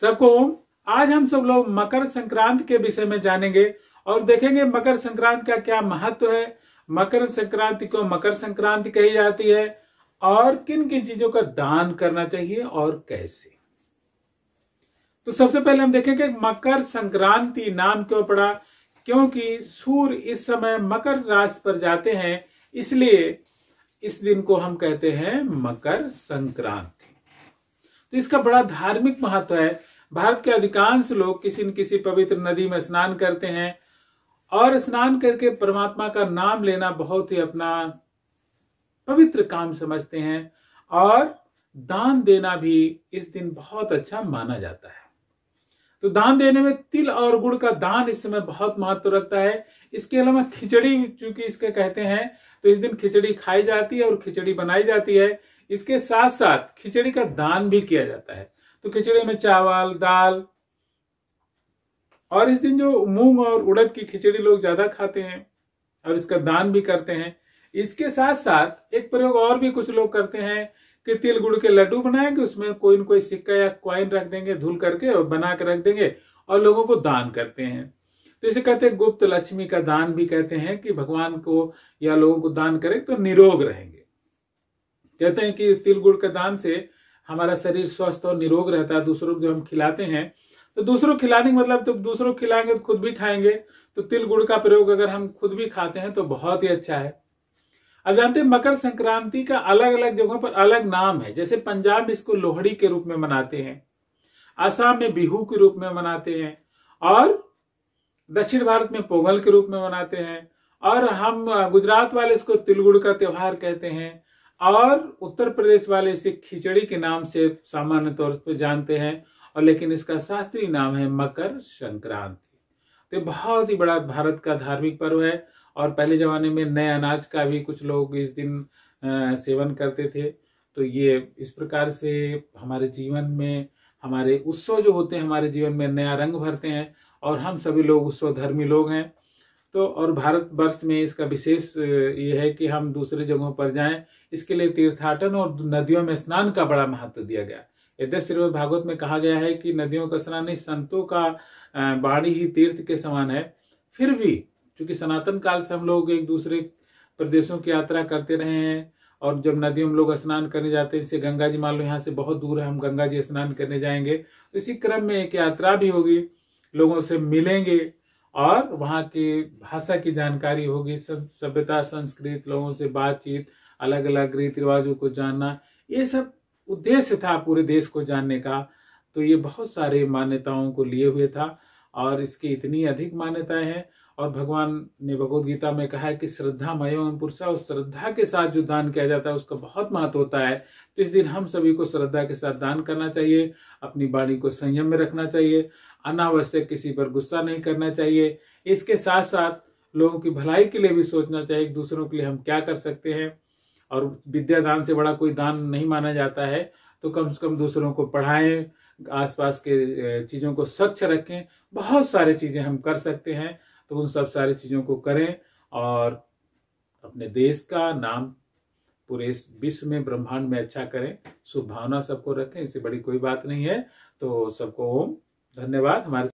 सबको ओम आज हम सब लोग मकर संक्रांत के विषय में जानेंगे और देखेंगे मकर संक्रांति का क्या महत्व है मकर संक्रांति को मकर संक्रांति कही जाती है और किन किन चीजों का दान करना चाहिए और कैसे तो सबसे पहले हम देखेंगे मकर संक्रांति नाम क्यों पड़ा क्योंकि सूर्य इस समय मकर राशि पर जाते हैं इसलिए इस दिन को हम कहते हैं मकर संक्रांति तो इसका बड़ा धार्मिक महत्व है भारत के अधिकांश लोग किसी न किसी पवित्र नदी में स्नान करते हैं और स्नान करके परमात्मा का नाम लेना बहुत ही अपना पवित्र काम समझते हैं और दान देना भी इस दिन बहुत अच्छा माना जाता है तो दान देने में तिल और गुड़ का दान इस समय बहुत महत्व रखता है इसके अलावा खिचड़ी चूंकि इसके कहते हैं तो इस दिन खिचड़ी खाई जाती है और खिचड़ी बनाई जाती है इसके साथ साथ खिचड़ी का दान भी किया जाता है तो खिचड़ी में चावल दाल और इस दिन जो मूंग और उड़द की खिचड़ी लोग ज्यादा खाते हैं और इसका दान भी करते हैं इसके साथ साथ एक प्रयोग और भी कुछ लोग करते हैं कि तिल गुड़ के लड्डू बनाएंगे उसमें कोई ना कोई सिक्का या क्वाइन रख देंगे धुल करके और बना के रख देंगे और लोगों को दान करते हैं तो इसे कहते हैं गुप्त लक्ष्मी का दान भी कहते हैं कि भगवान को या लोगों को दान करें तो निरोग रहेंगे कहते हैं कि तिल गुड़ के दान से हमारा शरीर स्वस्थ और निरोग रहता है दूसरों को जो हम खिलाते हैं तो दूसरों को खिलाने का मतलब जब दूसरों को खिलाएंगे तो खुद भी खाएंगे तो तिल गुड़ का प्रयोग अगर हम खुद भी खाते हैं तो बहुत ही अच्छा है अब जानते हैं मकर संक्रांति का अलग अलग जगहों पर अलग नाम है जैसे पंजाब में इसको लोहड़ी के रूप में मनाते हैं आसाम में बिहू के रूप में मनाते हैं और दक्षिण भारत में पोंगल के रूप में मनाते हैं और हम गुजरात वाले इसको तिलगुड़ का त्यौहार कहते हैं और उत्तर प्रदेश वाले इसे खिचड़ी के नाम से सामान्य तौर पर जानते हैं और लेकिन इसका शास्त्रीय नाम है मकर संक्रांति तो बहुत ही बड़ा भारत का धार्मिक पर्व है और पहले जमाने में नए अनाज का भी कुछ लोग इस दिन सेवन करते थे तो ये इस प्रकार से हमारे जीवन में हमारे उत्सव जो होते हैं हमारे जीवन में नया रंग भरते हैं और हम सभी लोग उत्सव धर्मी लोग हैं तो और भारत वर्ष में इसका विशेष ये है कि हम दूसरे जगहों पर जाएं इसके लिए तीर्थाटन और नदियों में स्नान का बड़ा महत्व दिया गया यद्य श्रीमद भागवत में कहा गया है कि नदियों का स्नान ही संतों का बाड़ी ही तीर्थ के समान है फिर भी चूंकि सनातन काल से हम लोग एक दूसरे प्रदेशों की यात्रा करते रहे हैं और जब नदियों में लोग स्नान करने जाते हैं जैसे गंगा जी मान लो यहाँ से बहुत दूर है हम गंगा जी स्नान करने जाएंगे तो इसी क्रम में एक यात्रा भी होगी लोगों से मिलेंगे और वहाँ की भाषा की जानकारी होगी सब सभ्यता संस्कृत लोगों से बातचीत अलग अलग रीति रिवाजों को जानना ये सब उद्देश्य था पूरे देश को जानने का तो ये बहुत सारे मान्यताओं को लिए हुए था और इसकी इतनी अधिक मान्यताएं हैं और भगवान ने भगवत गीता में कहा है कि श्रद्धा मय एवं पुरुषा और श्रद्धा के साथ जो दान किया जाता है उसका बहुत महत्व होता है तो इस दिन हम सभी को श्रद्धा के साथ दान करना चाहिए अपनी वाणी को संयम में रखना चाहिए अनावश्यक किसी पर गुस्सा नहीं करना चाहिए इसके साथ साथ लोगों की भलाई के लिए भी सोचना चाहिए दूसरों के लिए हम क्या कर सकते हैं और विद्या दान से बड़ा कोई दान नहीं माना जाता है तो कम से कम दूसरों को पढ़ाएं आसपास के चीज़ों को स्वच्छ रखें बहुत सारे चीज़ें हम कर सकते हैं तो उन सब सारी चीज़ों को करें और अपने देश का नाम पूरे विश्व में ब्रह्मांड में अच्छा करें शुभ भावना सबको रखें इससे बड़ी कोई बात नहीं है तो सबको ओम धन्यवाद हमारे